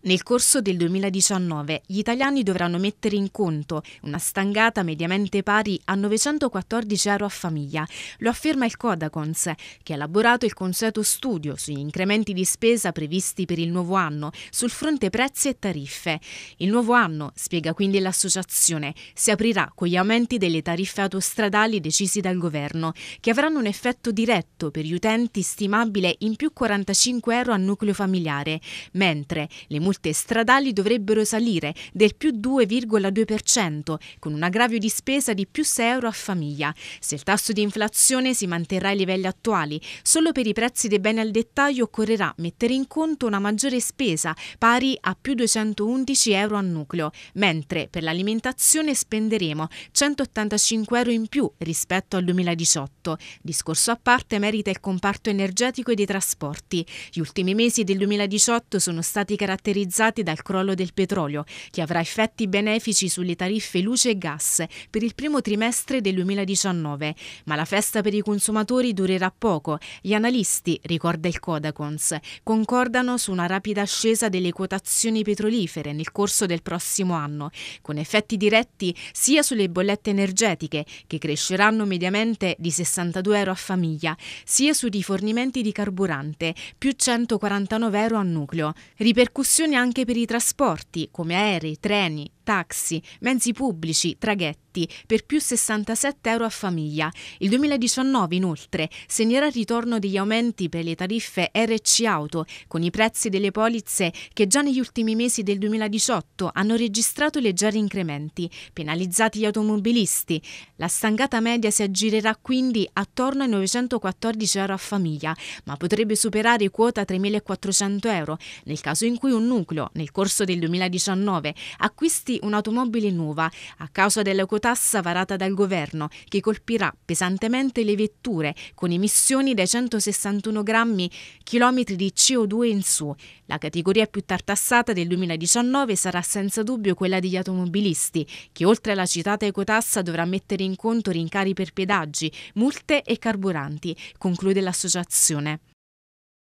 Nel corso del 2019 gli italiani dovranno mettere in conto una stangata mediamente pari a 914 euro a famiglia, lo afferma il Codacons, che ha elaborato il consueto studio sugli incrementi di spesa previsti per il nuovo anno sul fronte prezzi e tariffe. Il nuovo anno, spiega quindi l'associazione, si aprirà con gli aumenti delle tariffe autostradali decisi dal governo, che avranno un effetto diretto per gli utenti stimabile in più 45 euro a nucleo familiare, mentre le multe stradali dovrebbero salire del più 2,2%, con un aggravio di spesa di più 6 euro a famiglia. Se il tasso di inflazione si manterrà ai livelli attuali, solo per i prezzi dei beni al dettaglio occorrerà mettere in conto una maggiore spesa pari a più 211 euro a nucleo, mentre per l'alimentazione spenderemo 185 euro in più rispetto al 2018. Discorso a parte merita il comparto energetico e dei trasporti. Gli ultimi mesi del 2018 sono stati caratterizzati caratterizzati dal crollo del petrolio, che avrà effetti benefici sulle tariffe luce e gas per il primo trimestre del 2019. Ma la festa per i consumatori durerà poco. Gli analisti, ricorda il Codacons, concordano su una rapida ascesa delle quotazioni petrolifere nel corso del prossimo anno, con effetti diretti sia sulle bollette energetiche, che cresceranno mediamente di 62 euro a famiglia, sia sui rifornimenti di carburante, più 149 euro a nucleo. Ripercussioni anche per i trasporti come aerei, treni, taxi, mezzi pubblici, traghetti acquisti per più 67 euro a famiglia. Il 2019 inoltre segnerà il ritorno degli aumenti per le tariffe RC Auto con i prezzi delle polizze che già negli ultimi mesi del 2018 hanno registrato leggeri incrementi, penalizzati gli automobilisti. La stangata media si aggirerà quindi attorno ai 914 euro a famiglia, ma potrebbe superare quota 3.400 euro nel caso in cui un nucleo, nel corso del 2019, acquisti un'automobile nuova a causa della quota tassa varata dal governo che colpirà pesantemente le vetture con emissioni dai 161 grammi chilometri di CO2 in su. La categoria più tartassata del 2019 sarà senza dubbio quella degli automobilisti, che oltre alla citata ecotassa dovrà mettere in conto rincari per pedaggi, multe e carburanti, conclude l'associazione.